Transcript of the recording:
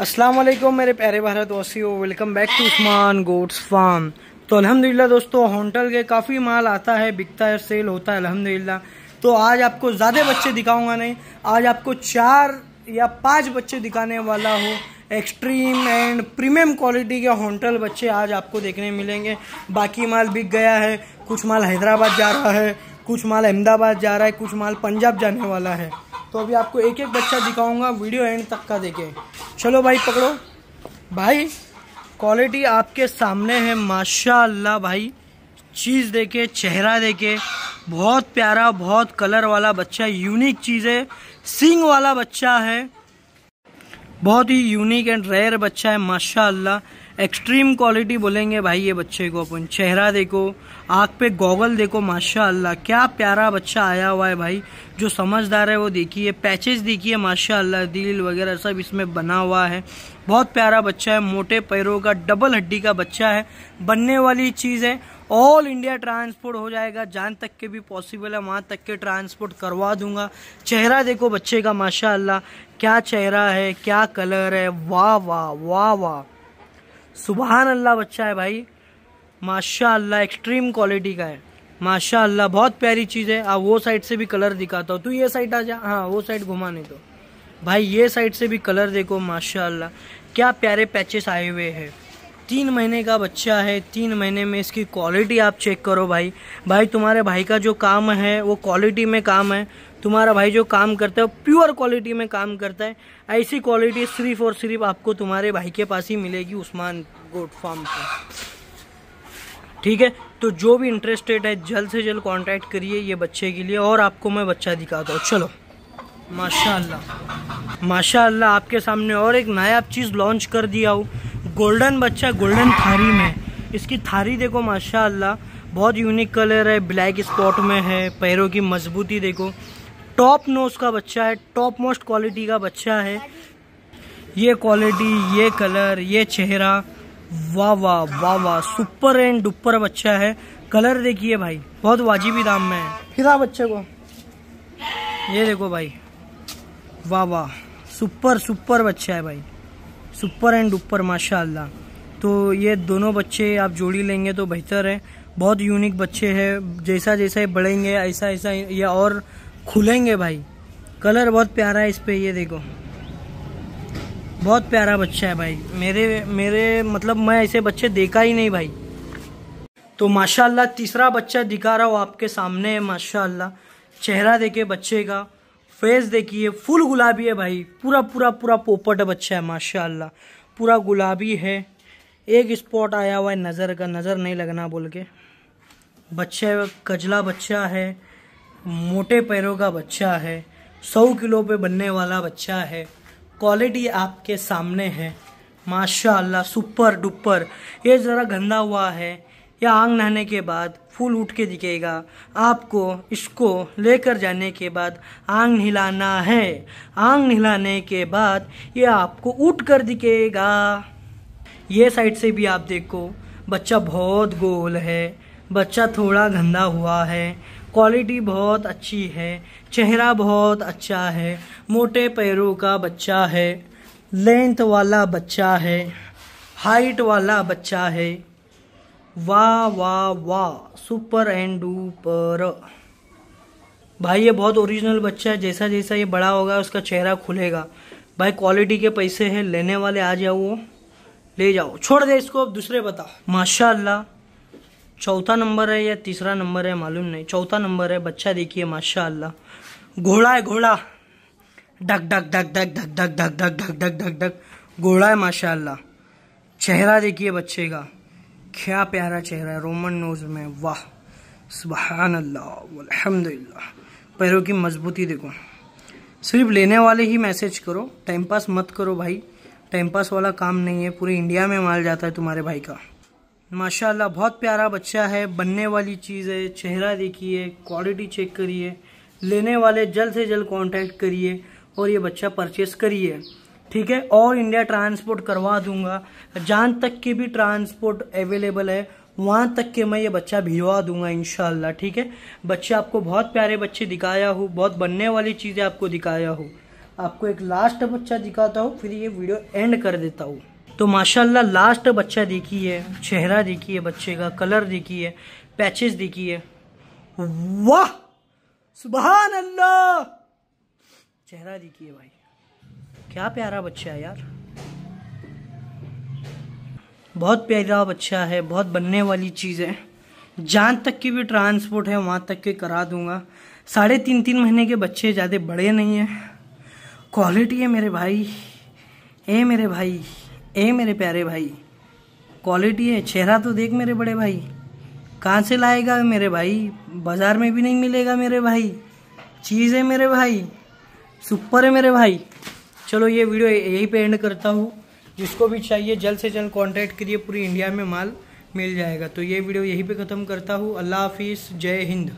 असलम मेरे प्यारे भारत वासी welcome back to Usman goats farm तो अल्हम्दुलिल्लाह दोस्तों होटल के काफ़ी माल आता है बिकता है सेल होता है अल्हम्दुलिल्लाह तो आज आपको ज़्यादा बच्चे दिखाऊंगा नहीं आज आपको चार या पांच बच्चे दिखाने वाला हो एक्सट्रीम एंड प्रीमियम क्वालिटी के होटल बच्चे आज आपको देखने मिलेंगे बाकी माल बिक गया है कुछ माल हैदराबाद जा रहा है कुछ माल अहमदाबाद जा रहा है कुछ माल पंजाब जाने वाला है तो अभी आपको एक एक बच्चा दिखाऊंगा वीडियो एंड तक का देखें चलो भाई पकड़ो भाई क्वालिटी आपके सामने है माशाल्लाह भाई चीज़ देखे चेहरा देखे बहुत प्यारा बहुत कलर वाला बच्चा यूनिक चीज़ है सिंग वाला बच्चा है बहुत ही यूनिक एंड रेयर बच्चा है माशाल्लाह एक्सट्रीम क्वालिटी बोलेंगे भाई ये बच्चे को अपन चेहरा देखो आँख पे गॉगल देखो माशाल्लाह क्या प्यारा बच्चा आया हुआ है भाई जो समझदार है वो देखिए पैचेस देखिए माशाल्लाह दिल वगैरह सब इसमें बना हुआ है बहुत प्यारा बच्चा है मोटे पैरों का डबल हड्डी का बच्चा है बनने वाली चीज़ है ऑल इंडिया ट्रांसपोर्ट हो जाएगा जान तक के भी पॉसिबल है वहाँ तक के ट्रांसपोर्ट करवा दूंगा चेहरा देखो बच्चे का माशाल्लाह क्या चेहरा है क्या कलर है वाह वाह वाह वाह सुबहान अल्लाह बच्चा है भाई माशा अल्लाह एक्सट्रीम क्वालिटी का है माशा अल्लाह बहुत प्यारी चीज़ है आप वो साइड से भी कलर दिखाता हूँ तू ये साइड आ जा हाँ वो साइड घुमा नहीं तो भाई ये साइड से भी कलर देखो माशा अल्लाह क्या प्यारे पैचेस आए हुए हैं तीन महीने का बच्चा है तीन महीने में इसकी क्वालिटी आप चेक करो भाई भाई तुम्हारे भाई का जो काम है वो क्वालिटी में काम है तुम्हारा भाई जो काम करता है प्योर क्वालिटी में काम करता है ऐसी क्वालिटी सिर्फ और सिर्फ आपको तुम्हारे भाई के पास ही मिलेगी उस्मान गोट फार्म पर ठीक है तो जो भी इंटरेस्टेड है जल्द से जल्द कॉन्टैक्ट करिए ये बच्चे के लिए और आपको मैं बच्चा दिखाता हूँ चलो माशाल्लाह माशाल्लाह आपके सामने और एक नायाब चीज़ लॉन्च कर दिया हूँ गोल्डन बच्चा गोल्डन थारी में इसकी थारी देखो माशाल्लाह बहुत यूनिक कलर है ब्लैक स्पॉट में है पैरों की मजबूती देखो टॉप नोज का बच्चा है टॉप मोस्ट क्वालिटी का बच्चा है ये क्वालिटी ये कलर ये चेहरा वाह वाह वाह वाह सुपर एंड डुपर बच्चा है कलर देखिए भाई बहुत वाजिबी दाम में है फिरा बच्चे को ये देखो भाई वाह वाह सुपर सुपर बच्चा है भाई सुपर एंड ऊपर माशाल्लाह तो ये दोनों बच्चे आप जोड़ी लेंगे तो बेहतर है बहुत यूनिक बच्चे हैं जैसा जैसा ये बढ़ेंगे ऐसा ऐसा ये और खुलेंगे भाई कलर बहुत प्यारा है इस पर ये देखो बहुत प्यारा बच्चा है भाई मेरे मेरे मतलब मैं ऐसे बच्चे देखा ही नहीं भाई तो माशाल्लाह तीसरा बच्चा दिखा रहा हूँ आपके सामने है माशाल्लाह चेहरा देखे बच्चे का फेस देखिए फुल गुलाबी है भाई पूरा पूरा पूरा पोपट बच्चा है माशाल्लाह पूरा गुलाबी है एक स्पॉट आया हुआ है नज़र का नज़र नहीं लगना बोल के बच्चे कजला बच्चा है मोटे पैरों का बच्चा है सौ किलो पे बनने वाला बच्चा है क्वालिटी आपके सामने है माशाल्लाह सुपर डुपर ये ज़रा गंदा हुआ है या आंग नहाने के बाद फूल उठ के दिखेगा आपको इसको लेकर जाने के बाद आंग हिलाना है आंग हिलाने के बाद ये आपको उठ कर दिखेगा ये साइड से भी आप देखो बच्चा बहुत गोल है बच्चा थोड़ा गंदा हुआ है क्वालिटी बहुत अच्छी है चेहरा बहुत अच्छा है मोटे पैरों का बच्चा है लेंथ वाला बच्चा है हाइट वाला बच्चा है वाह वाह वाह सुपर एंड डूपर भाई ये बहुत ओरिजिनल बच्चा है जैसा जैसा ये बड़ा होगा उसका चेहरा खुलेगा भाई क्वालिटी के पैसे हैं लेने वाले आ जाओ वो ले जाओ छोड़ दे इसको अब दूसरे बताओ माशाल्लाह चौथा नंबर है या तीसरा नंबर है मालूम नहीं चौथा नंबर है बच्चा देखिए माशाल्लाह घोड़ा है घोड़ा ढक ढक ढक ढक ढक ढक ढक ढक ढक ढक ढक घोड़ा है माशाल्लाह चेहरा देखिए बच्चे का क्या प्यारा चेहरा है रोमन नोज में वाह सुबहान अल्लाह पैरों की मजबूती देखो सिर्फ लेने वाले ही मैसेज करो टाइम पास मत करो भाई टाइम पास वाला काम नहीं है पूरे इंडिया में माल जाता है तुम्हारे भाई का माशाल्लाह बहुत प्यारा बच्चा है बनने वाली चीज़ है चेहरा देखिए क्वालिटी चेक करिए लेने वाले जल्द से जल्द कॉन्टैक्ट करिए और ये बच्चा परचेस करिए ठीक है और इंडिया ट्रांसपोर्ट करवा दूंगा जहां तक के भी ट्रांसपोर्ट अवेलेबल है वहां तक के मैं ये बच्चा भिजवा दूंगा इनशाला ठीक है बच्चे आपको बहुत प्यारे बच्चे दिखाया हूँ बहुत बनने वाली चीज़ें आपको दिखाया हूँ आपको एक लास्ट बच्चा दिखाता हूँ फिर ये वीडियो एंड कर देता हूँ तो माशाल्लाह लास्ट बच्चा देखी है चेहरा देखी है बच्चे का कलर है पैचेस है वाह सुबह अल्लाह चेहरा देखिए भाई क्या प्यारा बच्चा है यार बहुत प्यारा बच्चा है बहुत बनने वाली चीज़ है जान तक की भी ट्रांसपोर्ट है वहाँ तक के करा दूंगा साढ़े तीन तीन महीने के बच्चे ज़्यादा बड़े नहीं हैं क्वालिटी है मेरे भाई ए मेरे भाई ए मेरे प्यारे भाई क्वालिटी है चेहरा तो देख मेरे बड़े भाई कहाँ से लाएगा मेरे भाई बाज़ार में भी नहीं मिलेगा मेरे भाई चीज़ है मेरे भाई सुपर है मेरे भाई चलो ये वीडियो यहीं पे एंड करता हूँ जिसको भी चाहिए जल्द से जल्द कॉन्टैक्ट करिए पूरी इंडिया में माल मिल जाएगा तो ये वीडियो यहीं पे ख़त्म करता हूँ अल्लाह हाफिज़ जय हिंद